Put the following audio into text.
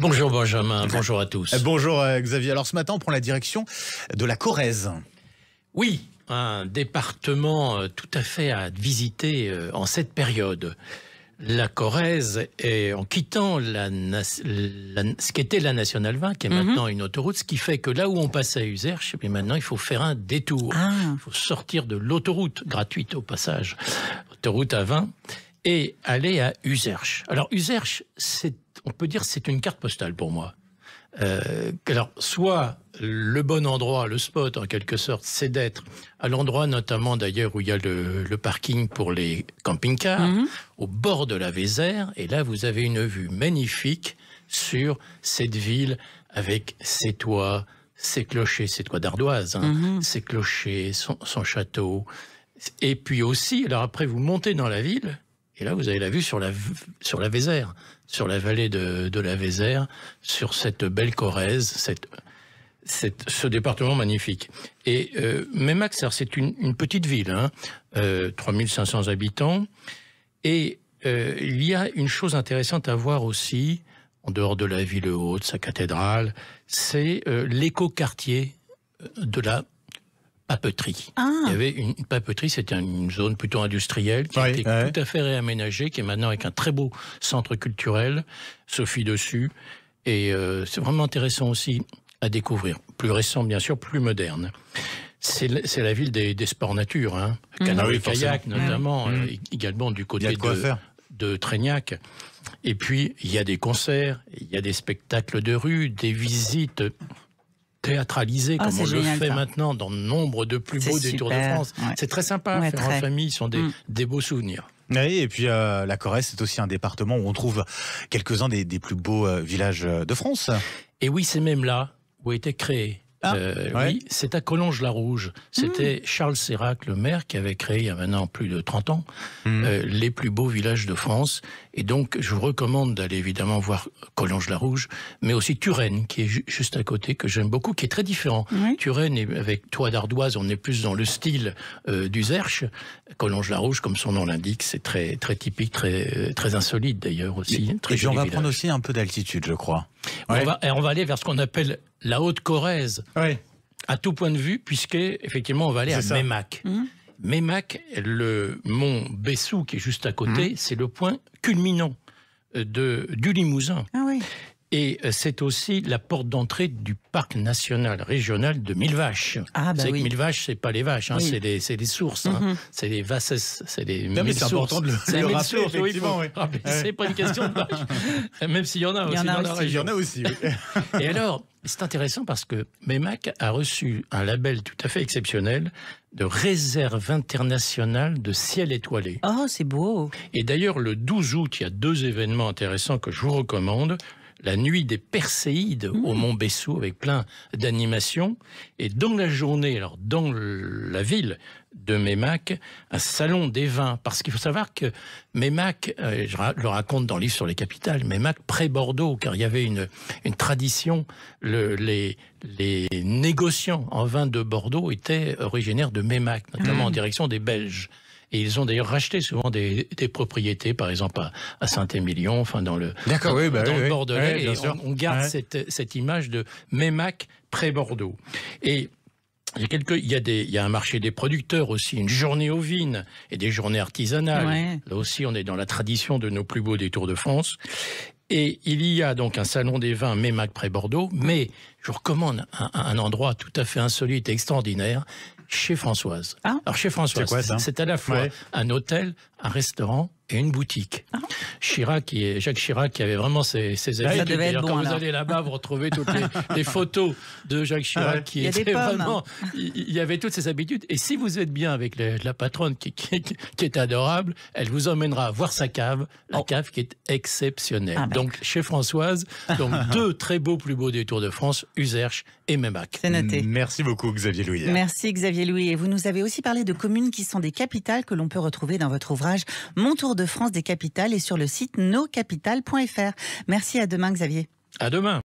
Bonjour Benjamin, bonjour à tous. Euh, bonjour euh, Xavier. Alors ce matin, on prend la direction de la Corrèze. Oui, un département euh, tout à fait à visiter en cette période. La Corrèze, est, en quittant la, ce qu'était la Nationale 20, qui est mhm. maintenant une autoroute, ce qui fait que là où on passait à Userche, maintenant il faut faire un détour. Ah. Il faut sortir de l'autoroute gratuite au passage, autoroute à 20 et aller à Userche. Alors Userch, on peut dire, c'est une carte postale pour moi. Euh, alors, soit le bon endroit, le spot en quelque sorte, c'est d'être à l'endroit notamment d'ailleurs où il y a le, parking pour les camping-cars, mhm. au bord de la Vézère, et là vous avez une vue magnifique sur cette ville avec ses toits, ses clochers, ses toits d'ardoise, hein, mhm. ses clochers, son château. Et puis aussi, alors après vous montez dans la ville, et là, vous avez la vue sur la, sur la Vézère, sur la vallée de, de la Vézère, sur cette belle Corrèze, cette, ce département magnifique. Et euh, c'est une, petite ville, 3500 hein, euh, habitants. Et euh, il y a une chose intéressante à voir aussi, en dehors de la ville haute, sa cathédrale, c'est euh, l'écoquartier de la papeterie. Ah. Il y avait une papeterie, c'était une zone plutôt industrielle qui a été tout à fait réaménagée, qui est maintenant avec un très beau centre culturel, Sophie dessus. Et euh, c'est vraiment intéressant aussi à découvrir. Plus récent, bien sûr, plus moderne. C'est la, ville des, sports nature, hein. Mm. Ah kayak mm. notamment, mm. Euh, également du côté de, de, de Traignac. Et puis, il y a des concerts, il y a des spectacles de rue, des visites théâtralisé ah, comme on le fait maintenant dans nombre de plus beaux des Tours de France. C'est très sympa faire en famille, ce sont des, mm. des beaux souvenirs. Oui, et puis euh, la Corrèze, c'est aussi un département où on trouve quelques-uns des, des plus beaux euh, villages euh, de France. Et oui, c'est même là où a été créé ah, euh, oui, c'est à Collonges-la-Rouge. C'était hmm. Charles Sérac, le maire, qui avait créé il y a maintenant plus de 30 ans hmm. euh, les plus beaux villages de France. Et donc, je vous recommande d'aller évidemment voir Collonges-la-Rouge, mais aussi Turenne, qui est juste à côté, que j'aime beaucoup, qui est très différent. Turenne, avec toit d'ardoise, on est plus dans le style euh, du Zerche. Collonges-la-Rouge, comme son nom l'indique, c'est très, très typique, très, très insolite d'ailleurs aussi. très on va prendre aussi un peu d'altitude, je crois. on va aller vers ce qu'on appelle la Haute-Corrèze à tout point de vue, puisque effectivement on va aller à Mémac. Mhm. Mémac, le mont Bessou qui est juste à côté, mhm. c'est le point culminant euh, de, du Limousin. Ah oui. Et euh, c'est aussi la porte d'entrée du parc national régional de vaches. Ah, bah c'est oui. que c'est pas les vaches, hein, c'est les, sources, hein. mm-hmm. c'est les vassesses, c'est les sources. C'est important le, effectivement. C'est pas une question de vaches, même s'il y en a aussi Il y en a aussi, Et alors, c'est intéressant parce que Memac a reçu un label tout à fait exceptionnel de réserve internationale de ciel étoilé. Oh, c'est beau Et d'ailleurs, le 12 août, il y a deux événements intéressants que je vous recommande la nuit des Perséides au mmh. Mont Bessou avec plein d'animations. Et dans la journée, alors dans la ville de Mémac, un salon des vins. Parce qu'il faut savoir que Mémac, euh, je le raconte dans le livre sur les capitales, Mémac près bordeaux car il y avait une, tradition, les, négociants en vin de Bordeaux étaient originaires de Mémac, notamment en mmh. direction des Belges. Et ils ont d'ailleurs racheté souvent des, propriétés, par exemple à, Saint-Émilion, enfin dans le, bah dans, le Bordelais. on, garde cette, cette image de Mémac près bordeaux Et il y, a quelques, il, y a des, un marché des producteurs aussi, une journée ovine et des journées artisanales. Là aussi, on est dans la tradition de nos plus beaux détours de France. Et il y a donc un salon des vins Mémac près Bordeaux, mais je recommande un, un endroit tout à fait insolite et extraordinaire, chez Françoise. Ah. Alors chez Françoise, c'est à la fois un hôtel, un restaurant et une boutique. Ah. Chirac, Jacques Chirac, qui avait vraiment ses, habitudes. quand vous allez là-bas, vous retrouvez toutes les, photos de Jacques ah Chirac, qui était vraiment. Hein. Il y avait toutes ses habitudes. Et si vous êtes bien avec la patronne, qui, qui, est adorable, elle vous emmènera voir sa cave, la oh. cave qui est exceptionnelle. Ah, donc, chez Françoise, donc deux très beaux, plus beaux du Tour de France, Userche et Memac. C'est noté. Merci beaucoup, Xavier Louis. Merci, Xavier Louis. Et vous nous avez aussi parlé de communes qui sont des capitales que l'on peut retrouver dans votre ouvrage Mon Tour de France des capitales et sur le site nocapital.fr. Merci à demain Xavier. À demain.